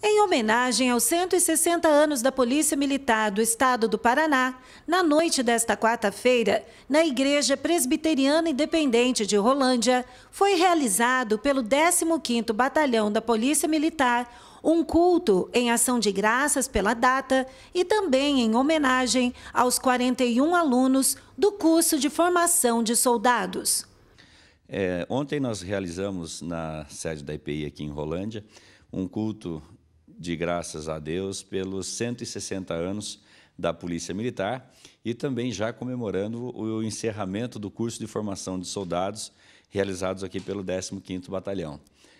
Em homenagem aos 160 anos da Polícia Militar do Estado do Paraná, na noite desta quarta-feira, na Igreja Presbiteriana Independente de Rolândia, foi realizado pelo 15º Batalhão da Polícia Militar um culto em ação de graças pela data e também em homenagem aos 41 alunos do curso de formação de soldados. É, ontem nós realizamos na sede da IPI aqui em Rolândia um culto de graças a Deus pelos 160 anos da Polícia Militar e também já comemorando o encerramento do curso de formação de soldados realizados aqui pelo 15º Batalhão.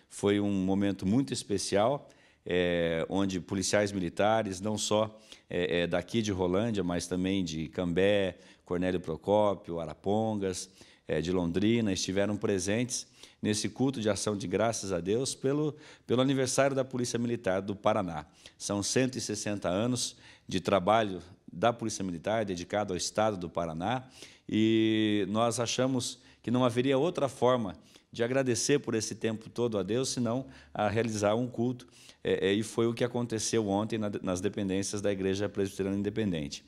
Foi um momento muito especial, é, onde policiais militares, não só é, é, daqui de Rolândia, mas também de Cambé, Cornélio Procópio, Arapongas, é, de Londrina estiveram presentes nesse culto de ação de graças a Deus pelo, pelo aniversário da Polícia Militar do Paraná. São 160 anos de trabalho da Polícia Militar dedicado ao Estado do Paraná e nós achamos que não haveria outra forma de agradecer por esse tempo todo a Deus, senão a realizar um culto. É, é, e foi o que aconteceu ontem na, nas dependências da Igreja Presbiteriana Independente.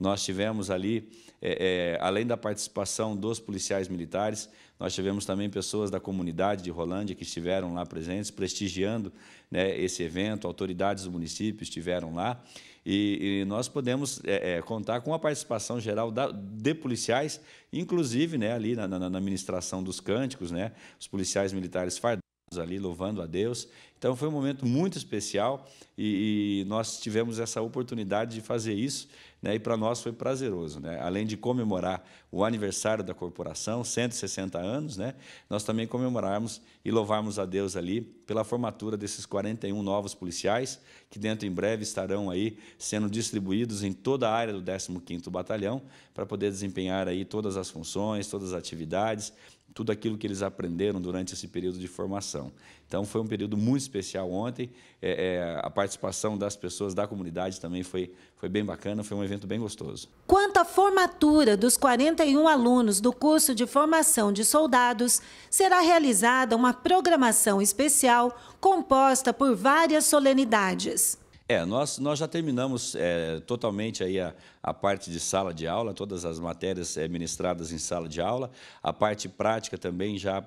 Nós tivemos ali, é, é, além da participação dos policiais militares, nós tivemos também pessoas da comunidade de Rolândia que estiveram lá presentes, prestigiando né, esse evento, autoridades do município estiveram lá. E, e, nós podemos é, é, contar com a participação geral da, de policiais, inclusive né, ali na, na, na, administração dos cânticos, né, os policiais militares fardados ali louvando a Deus então foi um momento muito especial e, e nós tivemos essa oportunidade de fazer isso, né? E para nós foi prazeroso, né? Além de comemorar o aniversário da corporação, 160 anos, né? Nós também comemorarmos e louvarmos a Deus ali pela formatura desses 41 novos policiais que dentro em breve estarão aí sendo distribuídos em toda a área do 15º Batalhão para poder desempenhar aí todas as funções, todas as atividades, tudo aquilo que eles aprenderam durante esse período de formação. Então foi um período muito especial ontem. É, é, a participação das pessoas da comunidade também foi, foi bem bacana, foi um evento bem gostoso. Quanto à formatura dos 41 alunos do curso de formação de soldados, será realizada uma programação especial composta por várias solenidades. É, nós, nós já terminamos é, totalmente aí a, a parte de sala de aula, todas as matérias é, ministradas em sala de aula, a parte prática também já,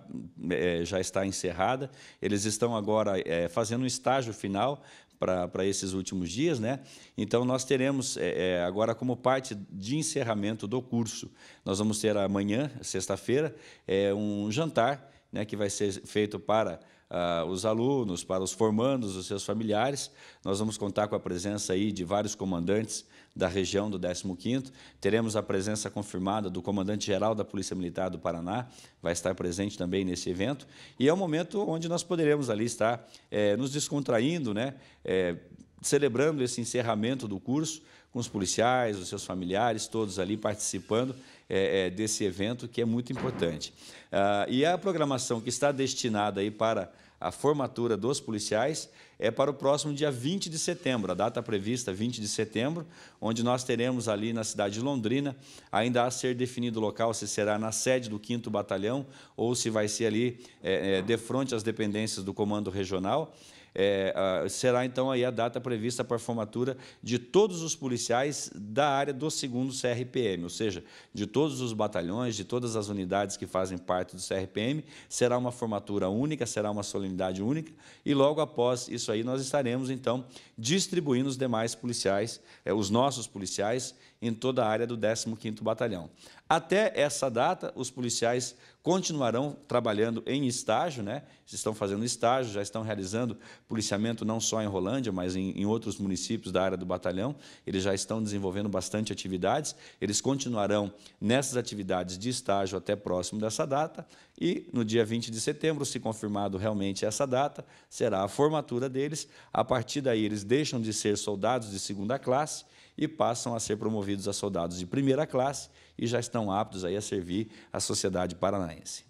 é, já está encerrada. Eles estão agora é, fazendo um estágio final para esses últimos dias, né? Então nós teremos é, é, agora como parte de encerramento do curso, nós vamos ter amanhã, sexta-feira, é, um jantar né, que vai ser feito para ah, os alunos, para os formandos, os seus familiares. Nós vamos contar com a presença aí de vários comandantes da região do 15º. Teremos a presença confirmada do comandante-geral da Polícia Militar do Paraná, vai estar presente também nesse evento. E é um momento onde nós poderemos ali estar eh, nos descontraindo, né, eh, celebrando esse encerramento do curso, com os policiais, os seus familiares, todos ali participando é, é, desse evento que é muito importante. Ah, e a programação que está destinada aí para a formatura dos policiais é para o próximo dia 20 de setembro, a data prevista 20 de setembro, onde nós teremos ali na cidade de Londrina, ainda a ser definido o local, se será na sede do 5 Batalhão ou se vai ser ali é, é, de frente às dependências do Comando Regional. É, será então aí a data prevista para a formatura de todos os policiais da área do segundo CRPM, ou seja, de todos os batalhões, de todas as unidades que fazem parte do CRPM, será uma formatura única, será uma solenidade única e logo após isso isso aí nós estaremos então distribuindo os demais policiais, eh, os nossos policiais em toda a área do 15º Batalhão. Até essa data, os policiais continuarão trabalhando em estágio, né? estão fazendo estágio, já estão realizando policiamento não só em Rolândia, mas em, em outros municípios da área do batalhão. Eles já estão desenvolvendo bastante atividades. Eles continuarão nessas atividades de estágio até próximo dessa data. E no dia 20 de setembro, se confirmado realmente essa data, será a formatura deles. A partir daí, eles deixam de ser soldados de segunda classe e passam a ser promovidos promovidos a soldados de primeira classe e já estão aptos aí a servir a sociedade paranaense.